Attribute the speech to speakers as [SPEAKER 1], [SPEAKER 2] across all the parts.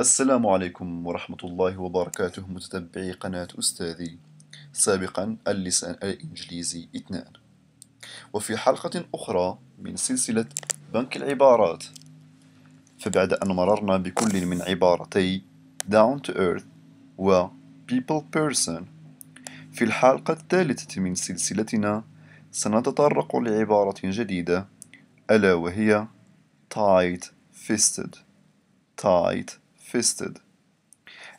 [SPEAKER 1] السلام عليكم ورحمة الله وبركاته متتبعي قناة أستاذي سابقا اللسان الإنجليزي اثنان وفي حلقة أخرى من سلسلة بنك العبارات فبعد أن مررنا بكل من عبارتي down to earth و people person في الحلقة الثالثة من سلسلتنا سنتطرق لعبارة جديدة ألا وهي tight fisted tight fisted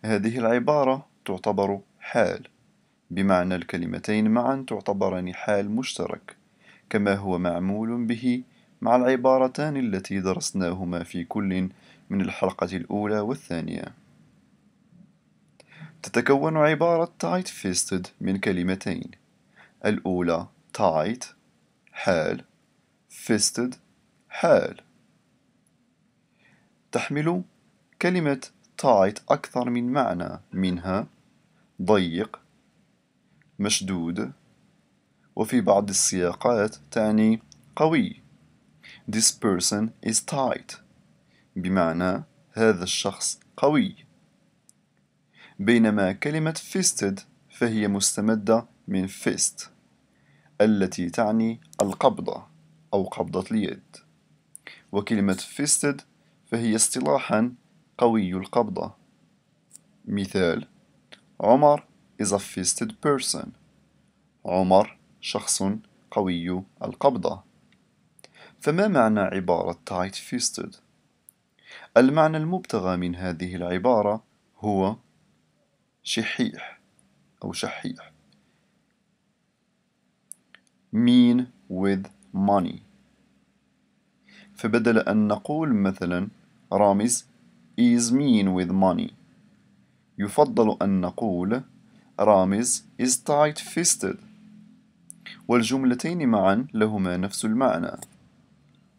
[SPEAKER 1] هذه العبارة تعتبر حال بمعنى الكلمتين معًا تعتبران حال مشترك كما هو معمول به مع العبارتان التي درسناهما في كل من الحلقة الأولى والثانية تتكون عبارة tight fisted من كلمتين الأولى tight حال fisted حال تحمل كلمة tight أكثر من معنى منها ضيق مشدود وفي بعض السياقات تعني قوي This person is tight بمعنى هذا الشخص قوي بينما كلمة fisted فهي مستمدة من fist التي تعني القبضة أو قبضة اليد وكلمة fisted فهي اصطلاحا قوي القبضة مثال عمر is a fisted person عمر شخص قوي القبضة فما معنى عبارة tight fisted؟ المعنى المبتغى من هذه العبارة هو شحيح أو شحيح mean with money فبدل أن نقول مثلا رامز is mean with money يفضل أن نقول رامز is tight-fisted والجملتين معا لهما نفس المعنى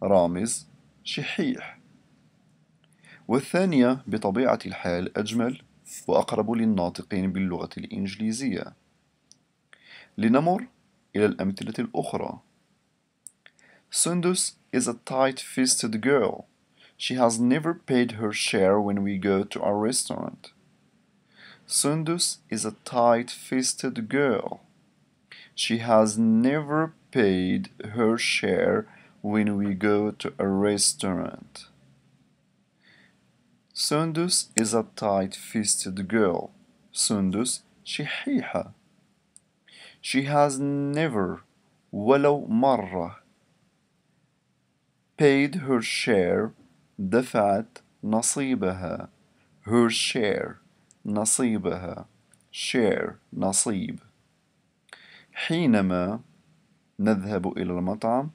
[SPEAKER 1] رامز شحيح والثانية بطبيعة الحال أجمل وأقرب للناطقين باللغة الإنجليزية لنمر إلى الأمثلة الأخرى سندس is a tight-fisted girl She has never paid her share when we go to a restaurant. Sundus is a tight-fisted girl. She has never paid her share when we go to a restaurant. Sundus is a tight-fisted girl. Sundus شحيحة. She has never ولو مرة paid her share دفعت نصيبها her share نصيبها share نصيب حينما نذهب إلى المطعم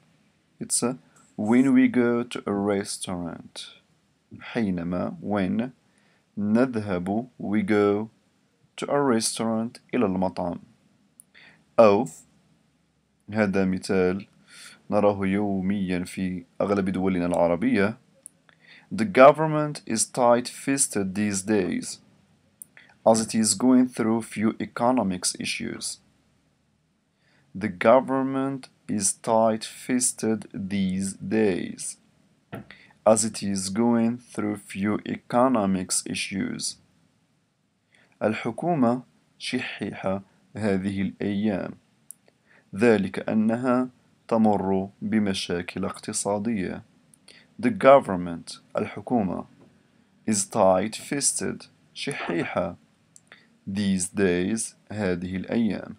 [SPEAKER 1] it's a when we go to a restaurant حينما when نذهب we go to a restaurant إلى المطعم أو هذا مثال نراه يوميا في أغلب دولنا العربية The government is tight-fisted these days, as it is going through few economics issues. The government is tight-fisted these days, as it is going through few economics issues. الحكومة شحيحة هذه الأيام ذلك أنها تمر بمشاكل اقتصادية The government الحكومة is tight-fisted شحيحة these days هذه الأيام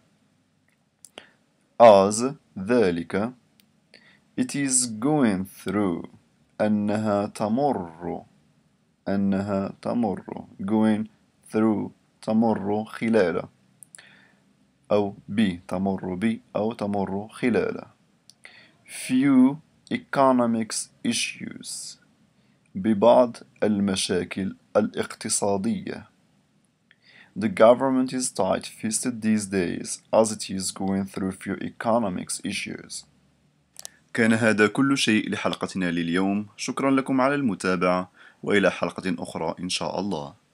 [SPEAKER 1] as ذلك it is going through أنها تمر أنها تمر going through تمر خلال أو ب تمر ب أو تمر خلال few economics issues ببعض المشاكل الاقتصادية. The government is tight-fisted these days as it is going through few economics issues. كان هذا كل شيء لحلقتنا لليوم، شكرا لكم على المتابعة وإلى حلقة أخرى إن شاء الله.